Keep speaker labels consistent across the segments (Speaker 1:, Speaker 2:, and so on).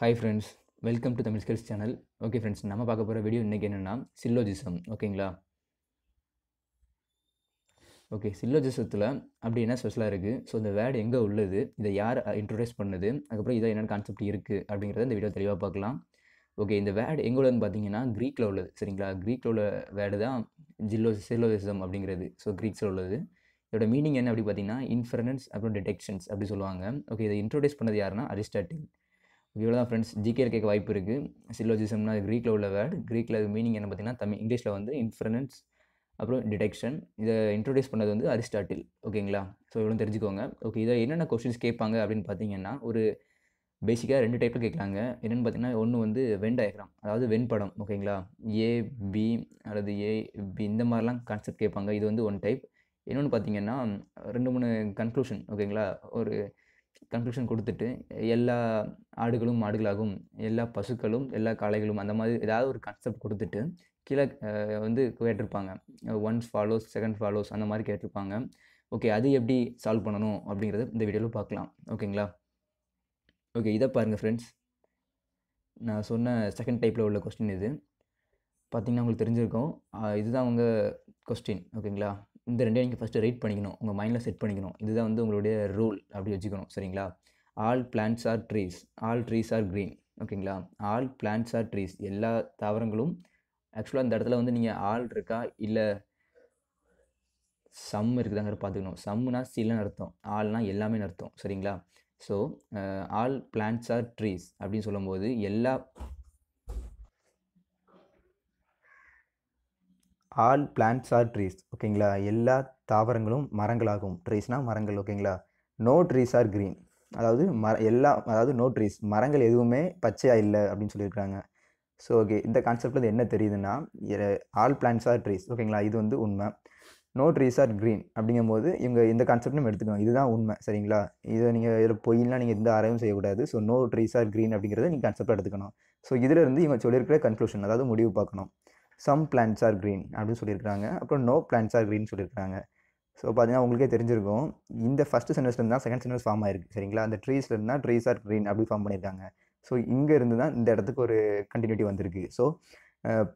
Speaker 1: hi friends welcome to Tamil skills channel okay friends நம்ம பார்க்க போகிற வீடியோ இன்றைக்கி என்னென்னா சில்லோஜிசம் ஓகேங்களா ஓகே சில்லோஜிசத்தில் அப்படி என்ன ஸ்பெஷலாக இருக்குது ஸோ இந்த வேர்டு எங்கே உள்ளது இதை யார் இன்ட்ரோடியூஸ் பண்ணுது அதுக்கப்புறம் இதை என்னென்ன கான்செப்ட் இருக்குது அப்படிங்கிறத இந்த வீடியோ தெளிவாக பார்க்கலாம் ஓகே இந்த வேர்டு எங்கே உள்ளதுன்னு பார்த்தீங்கன்னா க்ரீக்கில் உள்ளது சரிங்களா க்ரீக்கில் உள்ள வேர்டு தான் ஜில்லோ சில்லோஜிசம் அப்படிங்கிறது ஸோ க்ரீக்ஸில் உள்ளது இதோட மீனிங் என்ன அப்படி பார்த்தீங்கன்னா இன்ஃபரன்ஸ் அப்புறம் டிடெக்ஷன்ஸ் அப்படி சொல்லுவாங்க ஓகே இதை இன்ட்ரோடியூஸ் பண்ணது யாருன்னா அரிஸ்டாட்டில் இவ்வளோ தான் ஃப்ரெண்ட்ஸ் ஜிகேர் கேட்க வாய்ப்பு இருக்குது சில்லோஜிசம்னா அது க்ரீக்கில் உள்ள வேர்டு க்ரீக்கில் மீனிங் என்ன பார்த்தீங்கன்னா தமிழ் இங்கிலீஷில் வந்து இன்ஃபரன்ஸ் அப்புறம் டிடெக்ஷன் இதை இன்ட்ரடியூஸ் பண்ணது வந்து அரிஸ்டாட்டில் ஓகேங்களா ஸோ இவ்வளோ தெரிஞ்சுக்கோங்க ஓகே இதை என்னென்ன கொஸ்டின்ஸ் கேட்பாங்க அப்படின்னு பார்த்தீங்கன்னா ஒரு பேசிக்காக ரெண்டு டைப்பில் கேட்கலாங்க என்னென்னு பார்த்தீங்கன்னா ஒன்று வந்து வென் டயக்ராம் அதாவது வெண் படம் ஓகேங்களா ஏ பி அல்லது ஏ பி இந்த மாதிரிலாம் கான்செப்ட் கேட்பாங்க இது வந்து ஒன் டைப் இன்னொன்று பார்த்தீங்கன்னா ரெண்டு மூணு கன்க்ளூஷன் ஓகேங்களா ஒரு கன்க்ளூஷன் கொடுத்துட்டு எல்லா ஆடுகளும் மாடுகளாகும் எல்லா பசுக்களும் எல்லா காளைகளும் அந்த மாதிரி ஏதாவது ஒரு கன்செப்ட் கொடுத்துட்டு கீழே வந்து கேட்டிருப்பாங்க ஒன்ஸ் ஃபாலோஸ் செகண்ட் ஃபாலோஸ் அந்த மாதிரி கேட்டிருப்பாங்க ஓகே அது எப்படி சால்வ் பண்ணணும் அப்படிங்கிறத இந்த வீடியோவில் பார்க்கலாம் ஓகேங்களா ஓகே இதை பாருங்கள் ஃப்ரெண்ட்ஸ் நான் சொன்ன செகண்ட் டைப்பில் உள்ள கொஸ்டின் இது பார்த்திங்கன்னா உங்களுக்கு தெரிஞ்சிருக்கோம் இதுதான் உங்கள் கொஸ்டின் ஓகேங்களா இந்த ரெண்டே நீங்கள் ஃபஸ்ட்டு ரைட் பண்ணிக்கணும் உங்கள் மைண்டில் செட் பண்ணிக்கணும் இதுதான் வந்து உங்களுடைய ரூல் அப்படி வச்சுக்கணும் சரிங்களா all plants are trees all trees are green ஓகேங்களா ஆல் பிளான்ட்ஸ் ஆர் ட்ரீஸ் எல்லா தாவரங்களும் ஆக்சுவலாக அந்த இடத்துல வந்து நீங்கள் ஆள் இருக்கா இல்லை சம் இருக்குதாங்கிற பார்த்துக்கணும் சம்னா சிலன்னு அர்த்தம் ஆள்னால் எல்லாமே அர்த்தம் சரிங்களா so all plants are trees அப்படின்னு சொல்லும்போது எல்லா
Speaker 2: ஆல் பிளான்ட்ஸ் ஆர் ட்ரீஸ் ஓகேங்களா எல்லா தாவரங்களும் மரங்களாகும் ட்ரீஸ்னால் மரங்கள் ஓகேங்களா நோ ட்ரீஸ் ஆர் க்ரீன் அதாவது மர எல்லா அதாவது நோ ட்ரீஸ் மரங்கள் எதுவுமே பச்சையாக இல்லை அப்படின்னு சொல்லியிருக்காங்க ஸோ ஓகே இந்த கான்செப்டில் என்ன தெரியுதுன்னா ஆல் பிளான்ட்ஸ் ஆர் ட்ரீஸ் ஓகேங்களா இது வந்து உண்மை நோ ட்ரீஸ் ஆர் க்ரீன் அப்படிங்கும் போது இவங்க இந்த கான்செப்ட் எடுத்துக்கணும் இதுதான் உண்மை சரிங்களா இதை நீங்கள் இதில் பொயின்லாம் நீங்கள் எந்த ஆராயும் செய்யக்கூடாது so no trees are green அப்படிங்கிறத நீங்கள் கான்செப்டாக எடுத்துக்கணும் ஸோ இதில் இருந்து இவங்க சொல்லியிருக்கிற கன்க்ளூஷன் அதாவது முடிவு பார்க்கணும் சம் பிளான்ஸ் ஆர் க்ரீன் அப்படின்னு சொல்லியிருக்காங்க அப்புறம் நோ பிளான்ஸ் ஆர் க்ரீன் சொல்லியிருக்காங்க ஸோ பார்த்தீங்கன்னா உங்களுக்கே தெரிஞ்சிருக்கும் இந்த ஃபஸ்ட்டு சென்டர்ஸ்ல தான் செகண்ட் சென்டர்ஸ் ஃபார்ம் ஆயிருக்கு சரிங்களா அந்த ட்ரீஸ்ல தான் ட்ரீஸ் ஆர் க்ரீன் அப்படி ஃபார்ம் பண்ணியிருக்காங்க ஸோ இங்கே இருந்து தான் இந்த இடத்துக்கு ஒரு கண்டினியூட்டி வந்திருக்கு ஸோ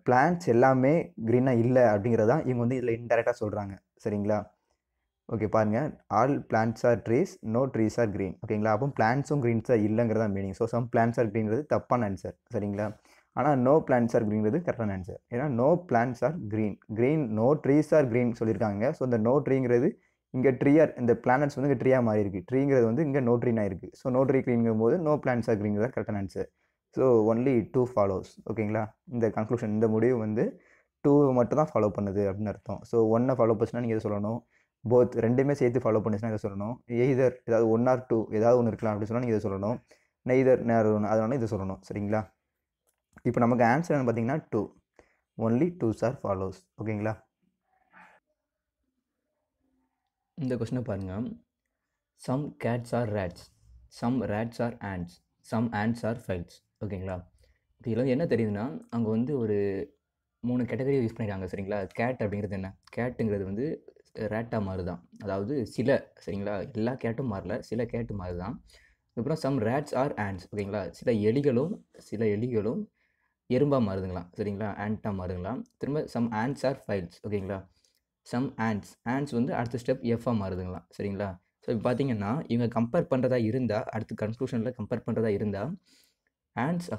Speaker 2: பிளான்ஸ் எல்லாமே க்ரீனாக இல்லை அப்படிங்கிறதா இவங்க வந்து இதில் இன்டெரக்டாக சொல்கிறாங்க சரிங்களா ஓகே பாருங்கள் all plants are trees no trees are green ஓகேங்களா அப்போ பிளான்ஸும் க்ரீன்ஸாக இல்லைங்கிறதான் meaning so some plants are க்ரீன்றது தப்பான ஆன்சர் சரிங்களா ஆனால் நோ பிளான்ஸ் ஆர் கிரீன்றது கரெக்டான ஆன்சர் ஏன்னா no plants are green green no trees are green சொல்லியிருக்காங்க ஸோ இந்த நோ ட்ரீங்கிறது இங்கே ட்ரீயார் இந்த பிளானட்ஸ் வந்து இங்கே ட்ரீயாக மாறி இருக்குது ட்ரீங்கிறது வந்து இங்கே நோ ட்ரீனாக இருக்குது ஸோ நோ ட்ரீ க்ரீன்ங்கும் போது நோ பிளான்ஸ் ஆர் தான் கரெக்டான answer so only two follows ஓகேங்களா இந்த கன்க்ளூஷன் இந்த முடிவு வந்து டூ மட்டும் தான் ஃபாலோ பண்ணுது அப்படின்னு அர்த்தம் ஸோ ஒன்றை ஃபாலோ பண்ணுச்சுன்னா நீங்கள் இதை சொல்லணும் போத் ரெண்டுமே சேர்த்து ஃபாலோ பண்ணிச்சுன்னா இதை சொல்லணும் எய்தர் ஏதாவது ஒன் ஆர் டூ ஏதாவது ஒன்று இருக்கலாம் அப்படின்னு சொன்னால் நீங்கள் இதை சொல்லணும் நெய்தர் நேரம் அதனால இதை சொல்லணும் சரிங்களா இப்போ நமக்கு ஆன்சர் என்ன பார்த்தீங்கன்னா two only two sir follows ஓகேங்களா
Speaker 1: இந்த கொஸ்டினை பாருங்கள் some cats are rats some rats are ants some ants are flies ஓகேங்களா இதில் என்ன தெரியுதுன்னா அங்கே வந்து ஒரு மூணு கேட்டகரி யூஸ் பண்ணிடுறாங்க சரிங்களா கேட் அப்படிங்கிறது என்ன கேட்டுங்கிறது வந்து ரேட்டாக மாறுதான் அதாவது சில சரிங்களா எல்லா கேட்டும் மாறல சில கேட்டு மாறுதான் அதுக்கப்புறம் சம் ரேட்ஸ் ஆர் ஆண்ட்ஸ் ஓகேங்களா சில எலிகளும் சில எலிகளும் எறும்பாக மாறுதுங்களாம் சரிங்களா ஆண்ட்டாக மாறுதுங்களாம் திரும்ப சம் ஆண்ட்ஸ் ஆர் ஃபைல்ஸ் ஓகேங்களா சம் ஆண்ட்ஸ் ஆண்ட்ஸ் வந்து அடுத்த ஸ்டெப் எஃப்பாக மாறுதுங்களாம் சரிங்களா ஸோ இப்போ பார்த்தீங்கன்னா இவங்க கம்பேர் பண்ணுறதா இருந்தால் அடுத்து கன்க்ளூஷனில் கம்பேர் பண்ணுறதா இருந்தால் ஆண்ட்ஸ்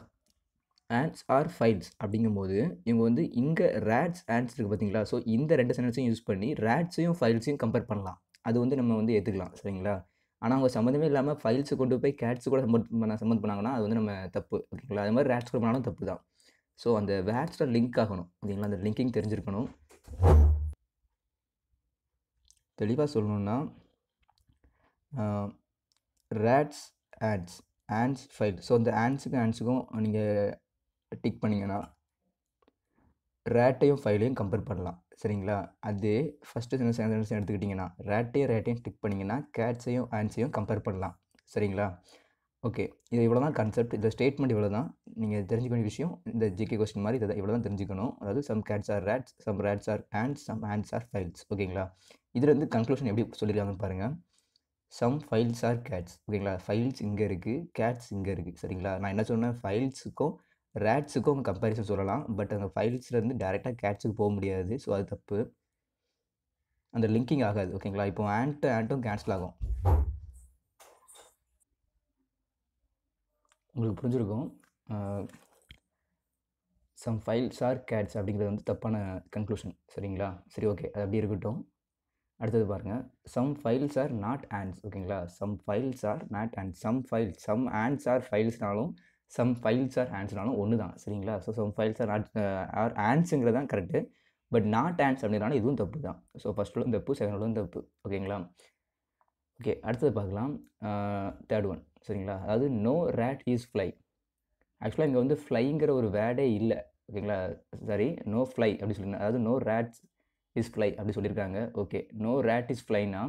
Speaker 1: ஆண்ட்ஸ் ஆர் ஃபைல்ஸ் அப்படிங்கும்போது இவங்க வந்து இங்கே ரேட்ஸ் ஆண்ட்ஸ் இருக்குது பார்த்தீங்களா ஸோ இந்த ரெண்டு சென்டென்ஸையும் யூஸ் பண்ணி ரேட்ஸையும் ஃபைல்ஸையும் கம்பேர் பண்ணலாம் அது வந்து நம்ம வந்து ஏற்றுக்கலாம் சரிங்களா ஆனால் அவங்க சம்மந்தமே இல்லாமல் ஃபைல்ஸ் கொண்டு போய் கேட்ஸ் கூட சம்மத் பண்ண சம்மத் பண்ணாங்கன்னா அது வந்து நம்ம தப்பு ஓகேங்களா அது மாதிரி ரேட்ஸ் கூட பண்ணாலும் தப்பு தான் ஸோ அந்த வேர்ட்ஸில் லிங்க் ஆகணும் ஓகேங்களா அந்த லிங்கிங் தெரிஞ்சிருக்கணும் தெளிவாக சொல்லணுன்னா rats ants ants fly so அந்த ஆன்ஸுக்கும் ஆன்ஸுக்கும் நீங்கள் டிக் பண்ணிங்கன்னா ரேட்டையும் ஃபைலையும் கம்பேர் பண்ணலாம் சரிங்களா அது ஃபஸ்ட்டு சென்டென்ஸ் எடுத்துக்கிட்டிங்கன்னா ரேட்டையும் ரேட்டையும் டிக் பண்ணிங்கன்னா கேட்ஸையும் ஆன்ஸையும் கம்பேர் பண்ணலாம் சரிங்களா ஓகே இது இவ்வளோ தான் கான்செப்ட் இந்த ஸ்டேட்மெண்ட் இவ்வளோ தான் நீங்கள் தெரிஞ்சுக்க வேண்டிய விஷயம் இந்த ஜிகே கொஸ்டின் மாதிரி இதை இவ்வளோ தான் தெரிஞ்சுக்கணும் அதாவது some cats are rats some rats are ants some ants are flies ஓகேங்களா இதுலேருந்து வந்து கன்க்ளூஷன் எப்படி சொல்லியிருக்காங்கன்னு பாருங்கள் சம் ஃபைல்ஸ் ஆர் கேட்ஸ் ஓகேங்களா ஃபைல்ஸ் இங்கே இருக்குது கேட்ஸ் இங்கே இருக்குது சரிங்களா நான் என்ன சொன்னேன் ஃபைல்ஸுக்கும் ரேட்ஸுக்கும் கம்பேரிசன் சொல்லலாம் பட் அந்த ஃபைல்ஸ்லேருந்து டேரெக்டாக கேட்ஸுக்கு போக முடியாது ஸோ அது தப்பு அந்த லிங்கிங் ஆகாது ஓகேங்களா இப்போ ஆண்ட்டு ஆண்ட்டும் கேன்சல் ஆகும் உங்களுக்கு புரிஞ்சிருக்கும் சம் ஃபைல்ஸ் ஆர் கேட்ஸ் அப்படிங்கிறது வந்து தப்பான கன்க்ளூஷன் சரிங்களா சரி ஓகே அது அப்படி இருக்கட்டும் அடுத்தது பாருங்கள் some flies are not ants ஓகேங்களா some flies are not ant some flies some ants are ஃபைல்ஸ்னாலும் சம் ஃபைல்ஸ் ஆர் ஆண்ட்ஸ்னாலும் ஒன்று தான் சரிங்களா so some flies are not are ஆண்ட்ஸுங்கிறது தான் கரெக்டு பட் நாட் ஆண்ட்ஸ் அப்படினாலும் இதுவும் தப்பு தான் ஸோ ஃபஸ்ட் தப்பு செகண்ட் தப்பு ஓகேங்களா ஓகே அடுத்தது பார்க்கலாம் தேர்ட் ஒன் சரிங்களா அதாவது நோ ரேட் இஸ் ஃப்ளை ஆக்சுவலாக இங்கே வந்து ஃப்ளைங்கிற ஒரு வேர்டே இல்லை ஓகேங்களா சாரி நோ ஃப்ளை அப்படின்னு சொல்லியிருந்தா அதாவது நோ ரேட்ஸ் இஸ் ஃப்ளை அப்படி சொல்லியிருக்காங்க ஓகே நோ ரேட் இஸ் ஃப்ளைனா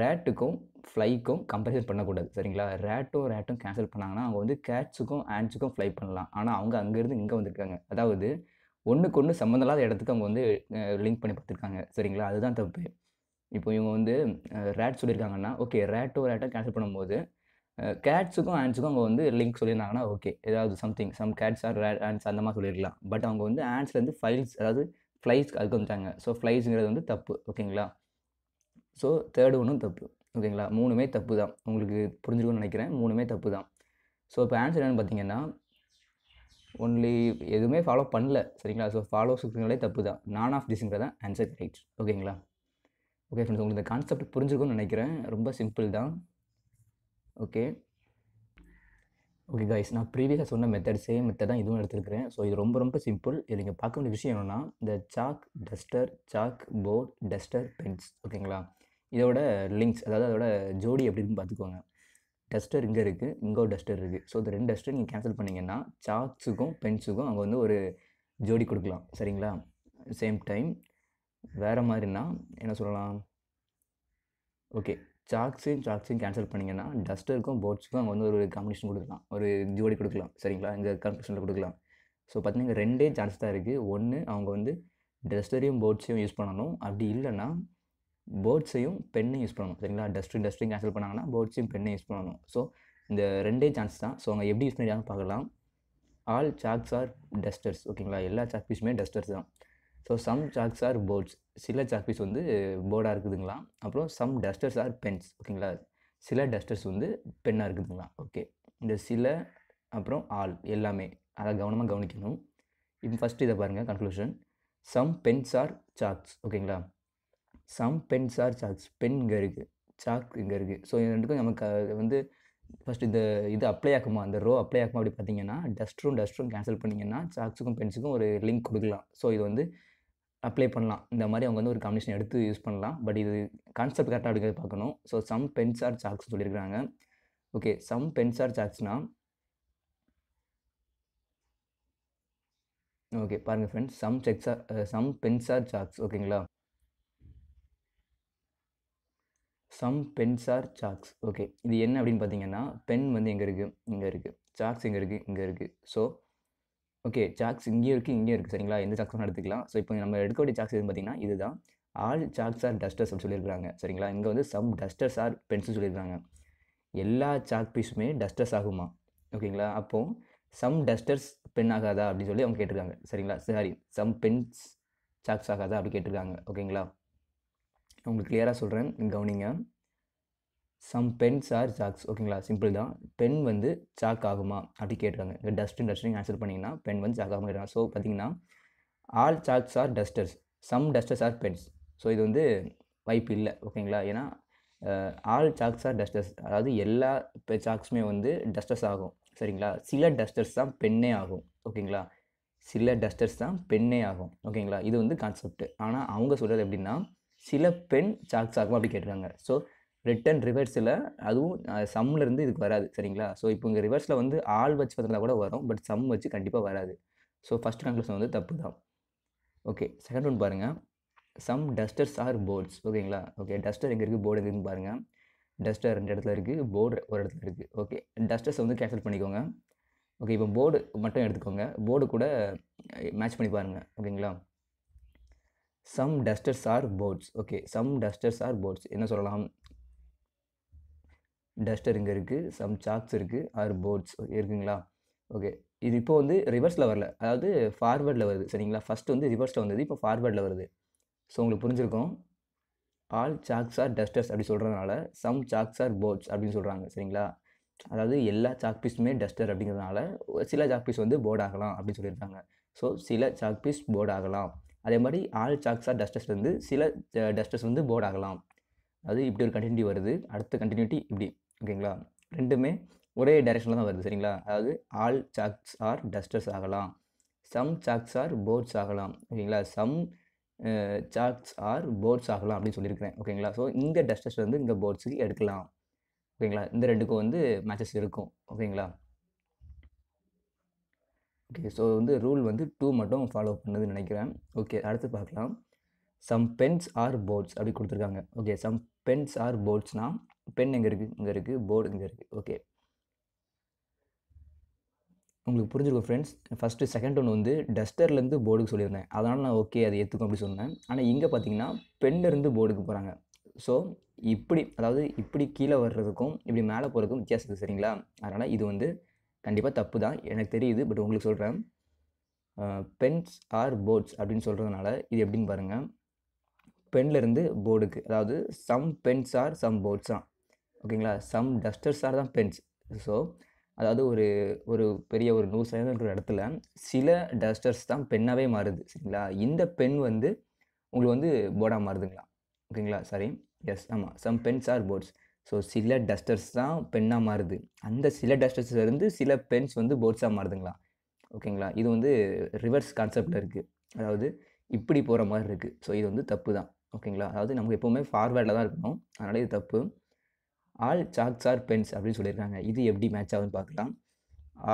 Speaker 1: ரேட்டுக்கும் ஃப்ளைக்கும் கம்பேரிசன் பண்ணக்கூடாது சரிங்களா ரேட்டும் ரேட்டும் கேன்சல் பண்ணாங்கன்னா அவங்க வந்து கேட்ஸுக்கும் ஆண்ட்ஸுக்கும் ஃப்ளை பண்ணலாம் ஆனால் அவங்க அங்கேருந்து இங்கே வந்திருக்காங்க அதாவது ஒன்றுக்கு ஒன்று சம்மந்தம் இல்லாத இடத்துக்கு அவங்க வந்து லிங்க் பண்ணி பார்த்துருக்காங்க சரிங்களா அதுதான் தப்பு இப்போ இவங்க வந்து ரேட் சொல்லியிருக்காங்கன்னா ஓகே ரேட்டோ ரேட்டோ கேன்சல் பண்ணும்போது கேட்ஸுக்கும் ஆண்ட்ஸுக்கும் அவங்க வந்து லிங்க் சொல்லியிருந்தாங்கன்னா ஓகே ஏதாவது something some cats are ants அந்த மாதிரி சொல்லியிருக்கலாம் பட் அவங்க வந்து ஆண்ட்ஸ்லேருந்து ஃபைல்ஸ் அதாவது ஃப்ளைஸ்க்கு அதுக்கு வந்துட்டாங்க ஸோ ஃப்ளைஸுங்கிறது வந்து தப்பு ஓகேங்களா ஸோ தேர்டு ஒன்றும் தப்பு ஓகேங்களா மூணுமே தப்பு தான் உங்களுக்கு புரிஞ்சுக்கணும்னு நினைக்கிறேன் மூணுமே தப்பு தான் ஸோ இப்போ ஆன்சர் என்னென்னு பார்த்தீங்கன்னா ஒன்லி எதுவுமே ஃபாலோ பண்ணல சரிங்களா ஸோ ஃபாலோ சுற்றுங்களே தப்பு தான் நான் ஆஃப் திஸ்ங்கிறது தான் ஆன்சர் ரைட் ஓகேங்களா ஓகே ஃப்ரெண்ட்ஸ் உங்களுக்கு இந்த கான்செப்ட் புரிஞ்சுக்கணும்னு நினைக்கிறேன் ரொம்ப சிம்பிள் தான் ஓகே ஓகே கைஸ் நான் ப்ரீவியஸாக சொன்ன மெத்தட் சேம் மெத்தட் தான் இதுவும் எடுத்துருக்கிறேன் ஸோ இது ரொம்ப ரொம்ப சிம்பிள் இது நீங்கள் பார்க்க வேண்டிய விஷயம் என்னென்னா இந்த chalk duster chalk board duster pens ஓகேங்களா இதோட லிங்க்ஸ் அதாவது அதோட ஜோடி எப்படின்னு பார்த்துக்கோங்க டஸ்டர் இங்கே இருக்குது இங்கே ஒரு டஸ்டர் இருக்குது ஸோ இந்த ரெண்டு டஸ்டர் நீங்கள் கேன்சல் பண்ணிங்கன்னா சாக்ஸுக்கும் பென்ஸுக்கும் அங்கே வந்து ஒரு ஜோடி கொடுக்கலாம் சரிங்களா சேம் டைம் வேறு மாதிரினா என்ன சொல்லலாம் ஓகே சாக்ஸையும் சாக்ஸையும் கேன்சல் பண்ணிங்கன்னா டஸ்டருக்கும் போர்ட்ஸுக்கும் அங்கே வந்து ஒரு காம்பினேஷன் கொடுக்கலாம் ஒரு ஜோடி கொடுக்கலாம் சரிங்களா இந்த கன்ஃபியூஷனில் கொடுக்கலாம் ஸோ பார்த்தீங்கன்னா ரெண்டே சான்ஸ் தான் இருக்குது ஒன்று அவங்க வந்து டஸ்டரையும் போர்ட்ஸையும் யூஸ் பண்ணணும் அப்படி இல்லைன்னா போர்ட்ஸையும் பெண்ணையும் யூஸ் பண்ணணும் சரிங்களா டஸ்ட்டு டஸ்ட்டையும் கேன்சல் பண்ணாங்கன்னா போர்ட்ஸையும் பெண்ணையும் யூஸ் பண்ணணும் ஸோ இந்த ரெண்டே சான்ஸ் தான் ஸோ அவங்க எப்படி யூஸ் பண்ணிடுறாங்கன்னு பார்க்கலாம் ஆல் சாக்ஸ் ஆர் டஸ்டர்ஸ் ஓகேங்களா எல்லா பீஸுமே டஸ்டர்ஸ் தான் so some chalks are boards சில சாக்பீஸ் வந்து போர்டாக இருக்குதுங்களா அப்புறம் சம் டஸ்டர்ஸ் ஆர் பென்ஸ் ஓகேங்களா சில டஸ்டர்ஸ் வந்து பென்னாக இருக்குதுங்களா ஓகே இந்த சில அப்புறம் ஆல் எல்லாமே அதை கவனமாக கவனிக்கணும் இப்போ ஃபஸ்ட்டு இதை பாருங்கள் conclusion some pens are chalks ஓகேங்களா some pens are chalks pen இங்கே இருக்குது சாக் இங்கே இருக்குது ஸோ இது ரெண்டுக்கும் நமக்கு வந்து ஃபஸ்ட் இந்த இது அப்ளை ஆகுமா அந்த ரோ அப்ளை ஆகுமா அப்படி பார்த்தீங்கன்னா டஸ்ட் ரூம் கேன்சல் பண்ணிங்கன்னா சாக்ஸுக்கும் பென்ஸுக்கும் ஒரு லிங்க் கொடுக்கலாம் ஸோ இது வந்து அப்ளை பண்ணலாம் இந்த மாதிரி அவங்க வந்து ஒரு காம்பினேஷன் எடுத்து யூஸ் பண்ணலாம் பட் இது கான்செப்ட் கரெக்டாக எடுக்கிறது பார்க்கணும் so some pens are chalks சொல்லியிருக்கிறாங்க ஓகே சம் பென்ஸ் ஆர் சாக்ஸ்னால் ஓகே பாருங்கள் ஃப்ரெண்ட்ஸ் சம் செக்ஸ் are some pens are chalks ஓகேங்களா some pens are chalks okay இது என்ன அப்படின்னு பார்த்தீங்கன்னா பென் வந்து எங்கே இருக்குது இங்கே இருக்குது சாக்ஸ் எங்கே இருக்குது இங்கே இருக்குது ஸோ ஓகே சாக்ஸ் இங்கேயும் இருக்குது இங்கேயும் இருக்குது சரிங்களா எந்த சாக்ஸ் வேணால் எடுத்துக்கலாம் ஸோ இப்போ நம்ம எடுக்க வேண்டிய சாக்ஸ் எதுன்னு பார்த்தீங்கன்னா இதுதான் ஆல் சாக்ஸ் ஆர் டஸ்டர்ஸ் அப்படின்னு சொல்லியிருக்காங்க சரிங்களா இங்கே வந்து சம் டஸ்டர்ஸ் ஆர் பென்சில் சொல்லியிருக்காங்க எல்லா சாக் பீஸுமே டஸ்டர்ஸ் ஆகுமா ஓகேங்களா அப்போது சம் டஸ்டர்ஸ் பென் ஆகாதா அப்படின்னு சொல்லி அவங்க கேட்டிருக்காங்க சரிங்களா சாரி சம் பென்ஸ் சாக்ஸ் ஆகாதா அப்படி கேட்டிருக்காங்க ஓகேங்களா உங்களுக்கு கிளியராக சொல்கிறேன் கவனிங்க சம் பென்ஸ் ஆர் சாக்ஸ் ஓகேங்களா சிம்பிள் தான் பென் வந்து சாக் ஆகுமா அப்படி கேட்டுருக்காங்க இங்கே டஸ்ட்டு டஸ்ட்டுன்னு ஆன்சர் பண்ணிங்கன்னா பென் வந்து சாக் ஆகும் ஸோ பார்த்தீங்கன்னா all chalks are dusters some dusters are pens so இது வந்து வாய்ப்பு இல்லை ஓகேங்களா ஏன்னா ஆல் சாக்ஸ் ஆர் டஸ்டர்ஸ் அதாவது எல்லா இப்போ சாக்ஸுமே வந்து டஸ்டர்ஸ் ஆகும் சரிங்களா சில டஸ்டர்ஸ் தான் பெண்ணே ஆகும் ஓகேங்களா சில டஸ்டர்ஸ் தான் பெண்ணே ஆகும் ஓகேங்களா இது வந்து கான்செப்ட் ஆனால் அவங்க சொல்கிறது எப்படின்னா சில பெண் சாக்ஸ் ஆகும் அப்படி கேட்டுருக்காங்க ஸோ ரிட்டன் ரிவர்ஸில் அதுவும் இருந்து இதுக்கு வராது சரிங்களா ஸோ இப்போ இங்கே ரிவர்ஸில் வந்து ஆள் வச்சு பார்த்துருந்தா கூட வரும் பட் சம் வச்சு கண்டிப்பாக வராது ஸோ ஃபஸ்ட் கன்க்ளூஷன் வந்து தப்பு தான் ஓகே செகண்ட் ஒன் பாருங்கள் சம் டஸ்டர்ஸ் ஆர் போர்ட்ஸ் ஓகேங்களா ஓகே டஸ்டர் எங்கே இருக்குது போர்டு எங்கே இருக்குன்னு பாருங்கள் டஸ்டர் ரெண்டு இடத்துல இருக்குது போர்டு ஒரு இடத்துல இருக்குது ஓகே டஸ்டர்ஸ் வந்து கேன்சல் பண்ணிக்கோங்க ஓகே இப்போ போர்டு மட்டும் எடுத்துக்கோங்க போர்டு கூட மேட்ச் பண்ணி பாருங்கள் ஓகேங்களா some dusters are boards okay some dusters are boards என்ன சொல்லலாம் டஸ்டர் இங்கே இருக்குது சம் சாக்ஸ் இருக்குது ஆர் போர்ட்ஸ் இருக்குங்களா ஓகே இது இப்போ வந்து ரிவர்ஸில் வரல அதாவது ஃபார்வேர்டில் வருது சரிங்களா ஃபஸ்ட்டு வந்து ரிவர்ஸில் வந்தது இப்போ ஃபார்வேர்டில் வருது ஸோ உங்களுக்கு புரிஞ்சிருக்கும் ஆல் சாக்ஸ் ஆர் டஸ்டர்ஸ் அப்படி சொல்கிறதுனால சம் சாக்ஸ் ஆர் போர்ட்ஸ் அப்படின்னு சொல்கிறாங்க சரிங்களா அதாவது எல்லா சாக் பீஸுமே டஸ்டர் அப்படிங்கிறதுனால சில சாக் பீஸ் வந்து போர்ட் ஆகலாம் அப்படின்னு சொல்லியிருக்காங்க ஸோ சில சாக் பீஸ் போர்ட் ஆகலாம் அதே மாதிரி ஆல் சாக்ஸ் ஆர் டஸ்டர்ஸ் வந்து சில டஸ்டர்ஸ் வந்து போர்ட் ஆகலாம் அது இப்படி ஒரு கண்டினியூட்டி வருது அடுத்த கண்டினியூட்டி இப்படி ஓகேங்களா ரெண்டுமே ஒரே டைரெக்ஷனில் தான் வருது சரிங்களா அதாவது ஆல் சாக்ஸ் ஆர் டஸ்டர்ஸ் ஆகலாம் சம் சாக்ஸ் ஆர் போர்ட்ஸ் ஆகலாம் ஓகேங்களா சம் சாக்ஸ் ஆர் போர்ட்ஸ் ஆகலாம் அப்படின்னு சொல்லியிருக்கிறேன் ஓகேங்களா ஸோ இந்த டஸ்டர்ஸ் வந்து இந்த போர்ட்ஸுக்கு எடுக்கலாம் ஓகேங்களா இந்த ரெண்டுக்கும் வந்து மேட்சஸ் இருக்கும் ஓகேங்களா ஓகே ஸோ வந்து ரூல் வந்து டூ மட்டும் ஃபாலோ பண்ணுதுன்னு நினைக்கிறேன் ஓகே அடுத்து பார்க்கலாம் சம் பென்ஸ் ஆர் போர்ட்ஸ் அப்படி கொடுத்துருக்காங்க ஓகே சம் பென்ஸ் ஆர் போர்ட்ஸ்னால் பென் எங்கே இருக்குது இங்கே இருக்குது போர்டு இங்கே இருக்குது ஓகே உங்களுக்கு புரிஞ்சிருக்கும் ஃப்ரெண்ட்ஸ் ஃபஸ்ட்டு செகண்ட் ஒன்று வந்து டஸ்டர்லேருந்து போர்டுக்கு சொல்லியிருந்தேன் அதனால் நான் ஓகே அதை ஏற்றுக்கும் அப்படி சொன்னேன் ஆனால் இங்கே பார்த்தீங்கன்னா பென்லேருந்து போர்டுக்கு போகிறாங்க ஸோ இப்படி அதாவது இப்படி கீழே வர்றதுக்கும் இப்படி மேலே போகிறதுக்கும் வித்தியாசம் சரிங்களா அதனால் இது வந்து கண்டிப்பாக தப்பு தான் எனக்கு தெரியுது பட் உங்களுக்கு சொல்கிறேன் பென்ஸ் ஆர் போர்ட்ஸ் அப்படின்னு சொல்கிறதுனால இது எப்படின்னு பாருங்கள் பென்லேருந்து போர்டுக்கு அதாவது some pens are some boards தான் ஓகேங்களா சம் டஸ்டர்ஸ் ஆர் தான் பென்ஸ் ஸோ அதாவது ஒரு ஒரு பெரிய ஒரு நூறு சதவீதம் இருக்கிற இடத்துல சில டஸ்டர்ஸ் தான் பெண்ணாகவே மாறுது சரிங்களா இந்த பெண் வந்து உங்களுக்கு வந்து போர்டாக மாறுதுங்களா ஓகேங்களா சாரி எஸ் ஆமாம் some pens are boards so சில டஸ்டர்ஸ் தான் பெண்ணாக மாறுது அந்த சில டஸ்டர்ஸ் இருந்து சில பென்ஸ் வந்து போர்ட்ஸாக மாறுதுங்களா ஓகேங்களா இது வந்து ரிவர்ஸ் கான்செப்டில் இருக்குது அதாவது இப்படி போகிற மாதிரி இருக்குது ஸோ இது வந்து தப்பு தான் ஓகேங்களா அதாவது நமக்கு எப்போவுமே ஃபார்வேர்டில் தான் இருக்கணும் அதனால் இது தப்பு ஆல் சாக்ஸ் ஆர் பென்ஸ் அப்படின்னு சொல்லியிருக்காங்க இது எப்படி மேட்ச் ஆகுதுன்னு பார்க்கலாம்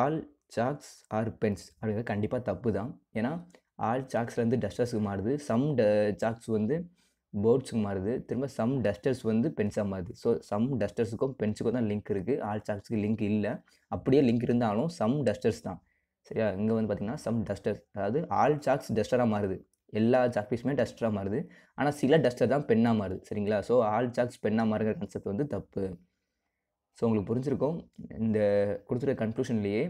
Speaker 1: ஆல் சாக்ஸ் ஆர் பென்ஸ் அப்படிங்கிறது கண்டிப்பாக தப்பு தான் ஏன்னா ஆல் சாக்ஸ்லேருந்து டஸ்டர்ஸுக்கு மாறுது சம் ட சாக்ஸ் வந்து போர்ட்ஸுக்கு மாறுது திரும்ப சம் டஸ்டர்ஸ் வந்து பென்ஸாக மாறுது ஸோ சம் டஸ்டர்ஸுக்கும் பென்ஸுக்கும் தான் லிங்க் இருக்குது ஆல் சாக்ஸுக்கு லிங்க் இல்லை அப்படியே லிங்க் இருந்தாலும் சம் டஸ்டர்ஸ் தான் சரியா இங்கே வந்து பார்த்திங்கன்னா சம் டஸ்டர்ஸ் அதாவது ஆல் சாக்ஸ் டஸ்டராக மாறுது எல்லா சாக்பீஸுமே டஸ்டராக மாறுது ஆனால் சில டஸ்டர் தான் பெண்ணாக மாறுது சரிங்களா ஸோ ஆல் ஜாக்ஸ் பெண்ணாக மாறுங்கிற கான்செப்ட் வந்து தப்பு ஸோ உங்களுக்கு புரிஞ்சிருக்கும் இந்த கொடுத்துருக்க கன்க்ளூஷன்லேயே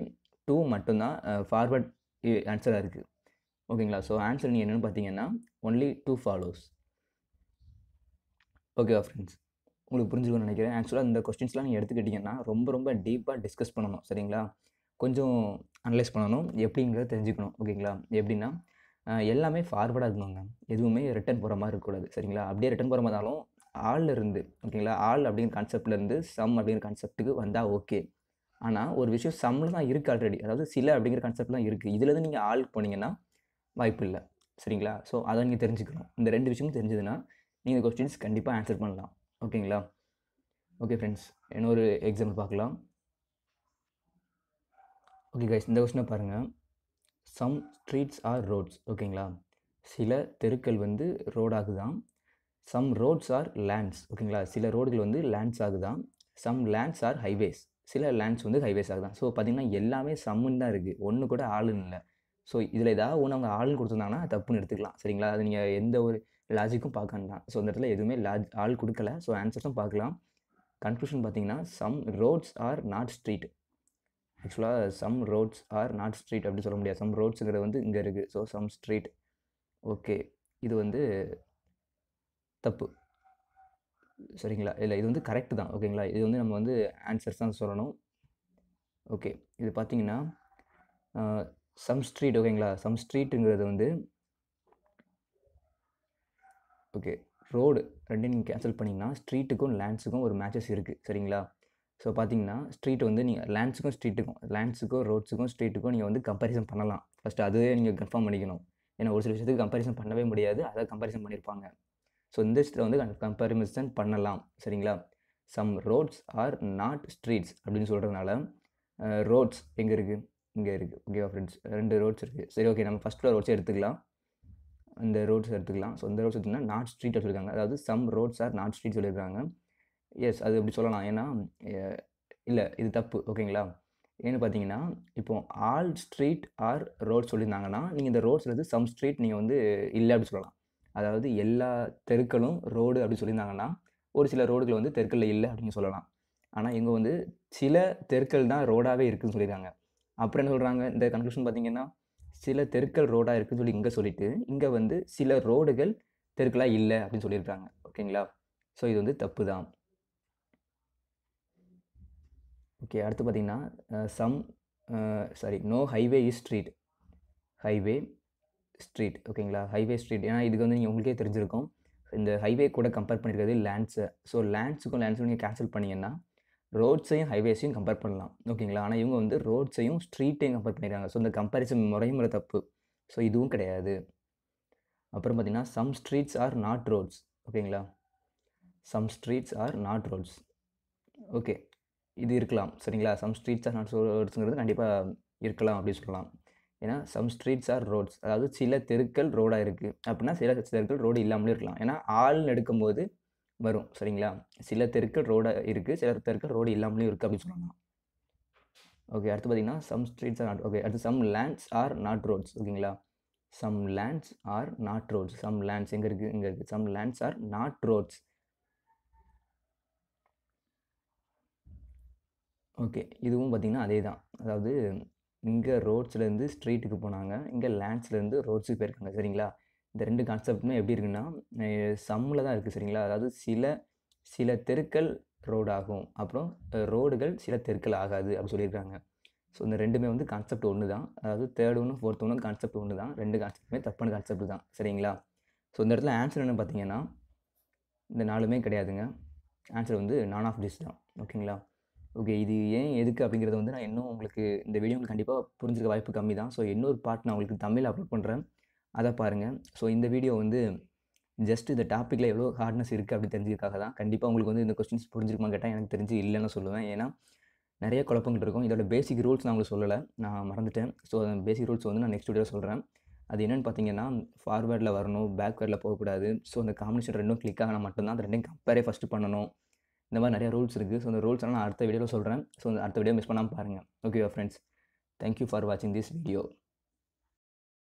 Speaker 1: டூ மட்டும்தான் ஃபார்வர்ட் ஆன்சராக இருக்குது ஓகேங்களா ஸோ ஆன்சர் நீங்கள் என்னென்னு பார்த்தீங்கன்னா ஒன்லி டூ ஃபாலோஸ் ஓகேவா ஃப்ரெண்ட்ஸ் உங்களுக்கு புரிஞ்சுக்கணும்னு நினைக்கிறேன் ஆக்சுவலாக இந்த கொஸ்டின்ஸ்லாம் நீங்கள் எடுத்துக்கிட்டிங்கன்னா ரொம்ப ரொம்ப டீப்பாக டிஸ்கஸ் பண்ணணும் சரிங்களா கொஞ்சம் அனலைஸ் பண்ணணும் எப்படிங்கிறத தெரிஞ்சுக்கணும் ஓகேங்களா எப்படின்னா எல்லாமே ஃபார்வர்டாக இருக்கணுங்க எதுவுமே ரிட்டன் போகிற மாதிரி இருக்கக்கூடாது சரிங்களா அப்படியே ரிட்டன் போகிற இருந்தாலும் ஆள் இருந்து ஓகேங்களா ஆள் அப்படிங்கிற கான்செப்ட்லேருந்து சம் அப்படிங்கிற கான்செப்ட்டுக்கு வந்தால் ஓகே ஆனால் ஒரு விஷயம் சம்மில் தான் இருக்குது ஆல்ரெடி அதாவது சில அப்படிங்கிற கான்செப்ட்லாம் இருக்குது இதுலேருந்து நீங்கள் ஆள் போனீங்கன்னா வாய்ப்பு இல்லை சரிங்களா ஸோ அதை நீங்கள் தெரிஞ்சுக்கணும் இந்த ரெண்டு விஷயமும் தெரிஞ்சதுன்னா நீங்கள் கொஸ்டின்ஸ் கண்டிப்பாக ஆன்சர் பண்ணலாம் ஓகேங்களா ஓகே ஃப்ரெண்ட்ஸ் இன்னொரு எக்ஸாம்பிள் பார்க்கலாம் ஓகே கைஸ் இந்த கொஸ்டினை பாருங்கள் சம் ஸ்ட்ரீட்ஸ் ஆர் ரோட்ஸ் ஓகேங்களா சில தெருக்கள் வந்து ரோடாக தான் சம் ரோட்ஸ் ஆர் லேண்ட்ஸ் ஓகேங்களா சில ரோடுகள் வந்து லேண்ட்ஸ் ஆகுதான் சம் லேண்ட்ஸ் ஆர் ஹைவேஸ் சில லேண்ட்ஸ் வந்து ஹைவேஸ் ஆகுதான் ஸோ பார்த்திங்கன்னா எல்லாமே சம்முன்னு தான் இருக்குது ஒன்று கூட ஆளுன்னு இல்லை ஸோ இதில் ஏதாவது ஒன்று அவங்க ஆளுன்னு கொடுத்துருந்தாங்கன்னா தப்புன்னு எடுத்துக்கலாம் சரிங்களா அது நீங்கள் எந்த ஒரு லாஜிக்கும் பார்க்க வேண்டாம் ஸோ அந்த இடத்துல எதுவுமே லாஜ் ஆள் கொடுக்கல ஸோ ஆன்சர்ஸும் பார்க்கலாம் கன்க்ளூஷன் பார்த்தீங்கன்னா some roads are not street ஆக்சுவலாக some roads are not street அப்படின்னு சொல்ல முடியாது சம் ரோட்ஸுங்கிறது வந்து இங்கே இருக்குது ஸோ சம் ஸ்ட்ரீட் ஓகே இது வந்து தப்பு சரிங்களா இல்லை இது வந்து கரெக்டு தான் ஓகேங்களா இது வந்து நம்ம வந்து ஆன்சர்ஸ் தான் சொல்லணும் ஓகே இது பார்த்தீங்கன்னா சம் ஸ்ட்ரீட் ஓகேங்களா சம் ஸ்ட்ரீட்டுங்கிறது வந்து ஓகே ரோடு ரெண்டையும் நீங்கள் கேன்சல் பண்ணிங்கன்னா ஸ்ட்ரீட்டுக்கும் லேண்ட்ஸுக்கும் ஒரு மேட்சஸ் இருக்குது சரிங்களா ஸோ பார்த்தீங்கன்னா ஸ்ட்ரீட் வந்து நீங்கள் லேண்ட்ஸுக்கும் ஸ்ட்ரீட்டுக்கும் லேண்ட்ஸுக்கும் ரோட்ஸுக்கும் ஸ்ட்ரீட்டுக்கும் நீங்கள் வந்து கம்பேரிசன் பண்ணலாம் ஃபஸ்ட்டு அதுவே நீங்கள் கன்ஃபார்ம் பண்ணிக்கணும் ஏன்னா ஒரு சில விஷயத்துக்கு கம்பேரிசன் பண்ணவே முடியாது அதை கம்பேரிசன் பண்ணியிருப்பாங்க ஸோ இந்த ஸ்ட்ரீட் வந்து கம்பேரிசன் பண்ணலாம் சரிங்களா some roads are not streets அப்படின்னு சொல்கிறதுனால ரோட்ஸ் எங்கே இருக்குது இங்கே இருக்குது ஓகேவா ஃப்ரெண்ட்ஸ் ரெண்டு ரோட்ஸ் இருக்குது சரி ஓகே நம்ம ஃபஸ்ட் ரோட்ஸே எடுத்துக்கலாம் இந்த ரோட்ஸ் எடுத்துக்கலாம் ஸோ இந்த ரோட்ஸ் எடுத்திங்கன்னா நாட் ஸ்ட்ரீட் சொல்லியிருக்காங்க அதாவது some roads are not street சொல்லியிருக்காங்க எஸ் அது அப்படி சொல்லலாம் ஏன்னா இல்லை இது தப்பு ஓகேங்களா ஏன்னு பார்த்தீங்கன்னா இப்போ ஆல் ஸ்ட்ரீட் ஆர் ரோட் சொல்லியிருந்தாங்கன்னா நீங்கள் இந்த ரோட்ஸில் வந்து சம் ஸ்ட்ரீட் நீங்கள் வந்து இல்லை அப்படி சொல்லலாம் அதாவது எல்லா தெருக்களும் ரோடு அப்படின்னு சொல்லியிருந்தாங்கன்னா ஒரு சில ரோடுகள் வந்து தெருக்களில் இல்லை அப்படின்னு சொல்லலாம் ஆனால் இங்கே வந்து சில தெருக்கள் தான் ரோடாகவே இருக்குதுன்னு சொல்லியிருக்காங்க அப்புறம் என்ன சொல்கிறாங்க இந்த கன்க்ளூஷன் பார்த்தீங்கன்னா சில தெருக்கள் ரோடாக இருக்குதுன்னு சொல்லி இங்கே சொல்லிவிட்டு இங்கே வந்து சில ரோடுகள் தெருக்களாக இல்லை அப்படின்னு சொல்லியிருக்காங்க ஓகேங்களா ஸோ இது வந்து தப்பு தான் ஓகே அடுத்து பார்த்திங்கன்னா some sorry no highway is street highway street ஓகேங்களா ஹைவே ஸ்ட்ரீட் ஏன்னா இதுக்கு வந்து நீங்கள் உங்களுக்கே தெரிஞ்சிருக்கும் இந்த ஹைவே கூட கம்பேர் பண்ணியிருக்கிறது லேண்ட்ஸு ஸோ லேண்ட்ஸுக்கும் லேண்ட்ஸும் நீங்கள் கேன்சல் பண்ணிங்கன்னா ரோட்ஸையும் ஹைவேஸையும் கம்பேர் பண்ணலாம் ஓகேங்களா ஆனால் இவங்க வந்து ரோட்ஸையும் ஸ்ட்ரீட்டையும் கம்பேர் பண்ணிடுறாங்க ஸோ இந்த கம்பேரிசன் முறையும் தப்பு ஸோ இதுவும் கிடையாது அப்புறம் பார்த்திங்கன்னா some streets are not roads ஓகேங்களா some streets are not roads okay இது இருக்கலாம் சரிங்களா சம் ஸ்ட்ரீட்ஸ் ஆர் நாட் ரோட்ஸுங்கிறது கண்டிப்பாக இருக்கலாம் அப்படின்னு சொல்லலாம் ஏன்னா சம் ஸ்ட்ரீட்ஸ் ஆர் ரோட்ஸ் அதாவது சில தெருக்கள் ரோடாக இருக்குது அப்படின்னா சில தெருக்கள் ரோடு இல்லாமலும் இருக்கலாம் ஏன்னா ஆள்னு எடுக்கும்போது வரும் சரிங்களா சில தெருக்கள் ரோடாக இருக்குது சில தெருக்கள் ரோடு இல்லாமலும் இருக்குது அப்படின்னு சொல்லலாம் ஓகே அடுத்து பார்த்தீங்கன்னா some streets are not okay அடுத்து some lanes are not roads ஓகேங்களா some lanes are not roads some lanes எங்கே இருக்குது இங்கே இருக்குது some lanes are not roads okay இதுவும் பார்த்திங்கன்னா அதே தான் அதாவது இங்கே ரோட்ஸ்லேருந்து ஸ்ட்ரீட்டுக்கு போனாங்க இங்கே லேண்ட்ஸ்லேருந்து ரோட்ஸுக்கு போயிருக்காங்க சரிங்களா இந்த ரெண்டு கான்செப்ட்மே எப்படி இருக்குன்னா சம்மில் தான் இருக்குது சரிங்களா அதாவது சில சில தெருக்கள் ரோடு ஆகும் அப்புறம் ரோடுகள் சில தெருக்கள் ஆகாது அப்படி சொல்லியிருக்காங்க ஸோ இந்த ரெண்டுமே வந்து கான்செப்ட் ஒன்று தான் அதாவது தேர்ட் ஒன்று ஃபோர்த் ஒன்று கான்செப்ட் ஒன்று தான் ரெண்டு கான்செப்ட்டுமே தப்பான கான்செப்ட் தான் சரிங்களா ஸோ இந்த இடத்துல ஆன்சர் என்ன பார்த்தீங்கன்னா இந்த நாலுமே கிடையாதுங்க ஆன்சர் வந்து நான் ஆஃப் டிஸ் தான் ஓகேங்களா ஓகே இது ஏன் எதுக்கு அப்படிங்கிறத வந்து நான் இன்னும் உங்களுக்கு இந்த வீடியோ உங்களுக்கு கண்டிப்பாக புரிஞ்சிருக்க வாய்ப்பு கம்மி தான் ஸோ இன்னொரு பார்ட் நான் உங்களுக்கு தமிழ் அப்லோட் பண்ணுறேன் அதை பாருங்கள் ஸோ இந்த வீடியோ வந்து ஜஸ்ட் இந்த டாப்பிக்கில் எவ்வளோ ஹார்ட்னஸ் இருக்குது அப்படி தெரிஞ்சதுக்காக தான் கண்டிப்பாக உங்களுக்கு வந்து இந்த கொஸ்டின்ஸ் புரிஞ்சிருக்குமா கேட்டால் எனக்கு தெரிஞ்சு இல்லைன்னு சொல்லுவேன் ஏன்னா நிறைய குழப்பங்கள் இருக்கும் இதோட பேசிக் ரூல்ஸ் நான் உங்களுக்கு சொல்லலை நான் மறந்துட்டேன் ஸோ அந்த பேசிக் ரூல்ஸ் வந்து நான் நெக்ஸ்ட் வீடியோ சொல்கிறேன் அது என்னென்னு பார்த்தீங்கன்னா ஃபார்வேர்டில் வரணும் பேக்வேர்டில் போகக்கூடாது ஸோ அந்த காம்பினேஷன் ரெண்டும் கிளிக் ஆனால் மட்டும்தான் அந்த ரெண்டையும் கம்பேரே ஃபஸ்ட்டு பண்ணணும் இந்த மாதிரி நிறைய ரூல்ஸ் இருக்குது ஸோ அந்த ரூல்ஸ்லாம் நான் அடுத்த வீடியோவில் சொல்கிறேன் ஸோ அடுத்த வீடியோ மிஸ் பண்ணாமல் பாருங்கள் ஓகேவா ஃப்ரெண்ட்ஸ் தேங்க்யூ ஃபார் வாட்சிங் திஸ் வீடியோ